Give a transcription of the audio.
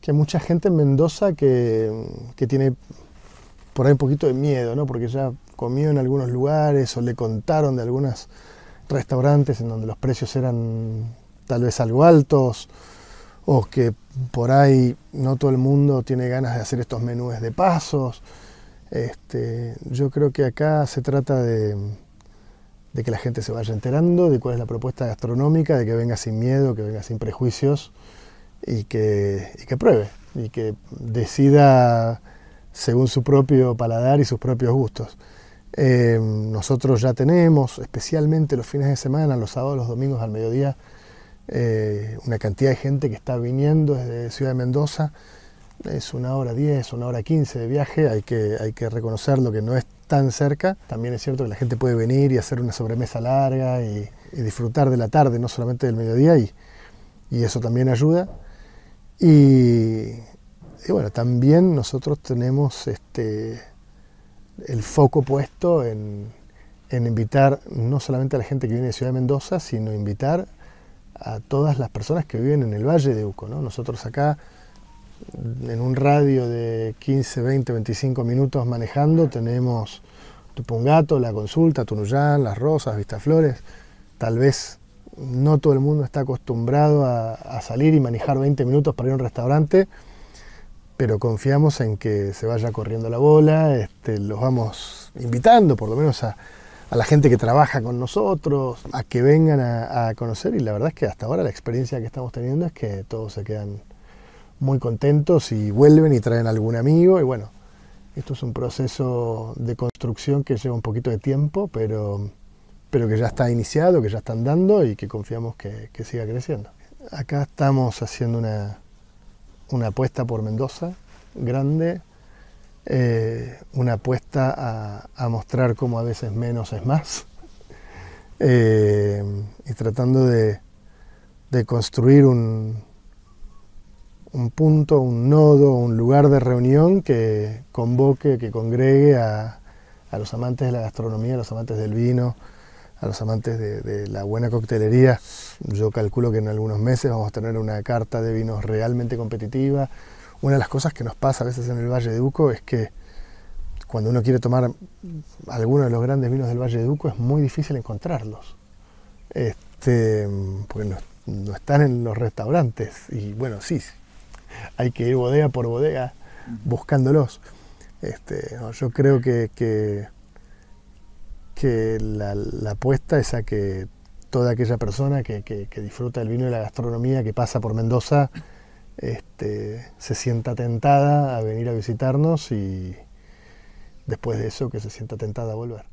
que hay mucha gente en Mendoza que, tiene por ahí un poquito de miedo, ¿no? Porque ya comió en algunos lugares o le contaron de algunos restaurantes en donde los precios eran tal vez algo altos o que por ahí no todo el mundo tiene ganas de hacer estos menúes de pasos. Este, yo creo que acá se trata de, de, que la gente se vaya enterando de cuál es la propuesta gastronómica, de que venga sin miedo, que venga sin prejuicios y que, y pruebe y que decida según su propio paladar y sus propios gustos. Em, nosotros ya tenemos, especialmente los fines de semana, los sábados, los domingos al mediodía, eh, una cantidad de gente que está viniendo desde Ciudad de Mendoza. Es una hora 10, una hora 15 de viaje, hay que, hay que reconocer lo que no es tan cerca. También es cierto que la gente puede venir y hacer una sobremesa larga y, y disfrutar de la tarde, no solamente del mediodía, y, y eso también ayuda. Y, bueno, también nosotros tenemos este, el foco puesto en, invitar no solamente a la gente que viene de Ciudad de Mendoza, sino invitar a todas las personas que viven en el Valle de Uco. Nosotros acá, en un radio de 15, 20, 25 minutos manejando, tenemos Tupungato, La Consulta, Tunuyán, Las Rosas, Vistaflores, tal vez no todo el mundo está acostumbrado a, salir y manejar 20 minutos para ir a un restaurante, pero confiamos en que se vaya corriendo la bola, este, los vamos invitando por lo menos a, la gente que trabaja con nosotros, a que vengan a, conocer y la verdad es que hasta ahora la experiencia que estamos teniendo es que todos se quedan muy contentos y vuelven y traen algún amigo y bueno, esto es un proceso de construcción que lleva un poquito de tiempo, pero pero que ya está iniciado, que ya están dando y que confiamos que, siga creciendo. Acá estamos haciendo una, apuesta por Mendoza grande, eh, una apuesta a, mostrar cómo a veces menos es más, eh, y tratando de, construir un, punto, un nodo, un lugar de reunión que convoque, que congregue a, a los amantes de la gastronomía, a los amantes del vino, a los amantes de, la buena coctelería, yo calculo que en algunos meses vamos a tener una carta de vinos realmente competitiva. Una de las cosas que nos pasa a veces en el Valle de Duco... es que cuando uno quiere tomar alguno de los grandes vinos del Valle de Duco... es muy difícil encontrarlos, este, porque no, están en los restaurantes. Y bueno, sí, hay que ir bodega por bodega buscándolos. Este, yo creo que que la, apuesta es a que toda aquella persona que, disfruta del vino y la gastronomía, que pasa por Mendoza, este, se sienta tentada a venir a visitarnos y después de eso que se sienta tentada a volver.